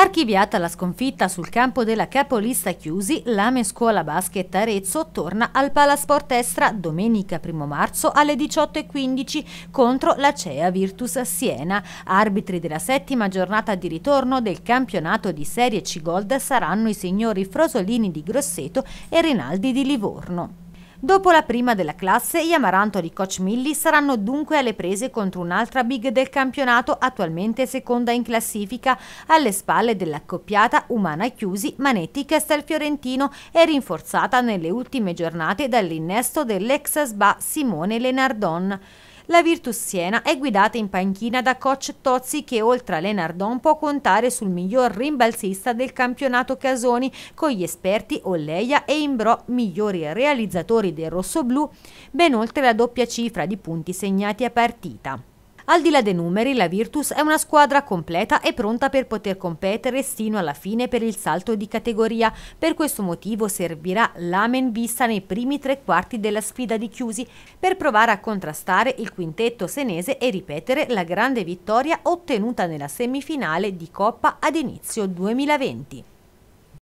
Archiviata la sconfitta sul campo della capolista Chiusi, l'Ame Scuola Basket Arezzo torna al Palasport Estra domenica 1 marzo alle 18.15 contro la CEA Virtus Siena. Arbitri della settima giornata di ritorno del campionato di Serie C Gold saranno i signori Frosolini di Grosseto e Rinaldi di Livorno. Dopo la prima della classe, gli Amaranto Coach Milli saranno dunque alle prese contro un'altra big del campionato attualmente seconda in classifica, alle spalle dell'accoppiata Umana Chiusi Manetti Castelfiorentino e rinforzata nelle ultime giornate dall'innesto dell'ex SBA Simone Lenardon. La Virtus Siena è guidata in panchina da coach Tozzi che oltre a Lenardon può contare sul miglior rimbalzista del campionato Casoni con gli esperti Olleia e Imbro, migliori realizzatori del rossoblù, ben oltre la doppia cifra di punti segnati a partita. Al di là dei numeri, la Virtus è una squadra completa e pronta per poter competere sino alla fine per il salto di categoria. Per questo motivo servirà l'Amen Vista nei primi tre quarti della sfida di chiusi per provare a contrastare il quintetto senese e ripetere la grande vittoria ottenuta nella semifinale di Coppa ad inizio 2020.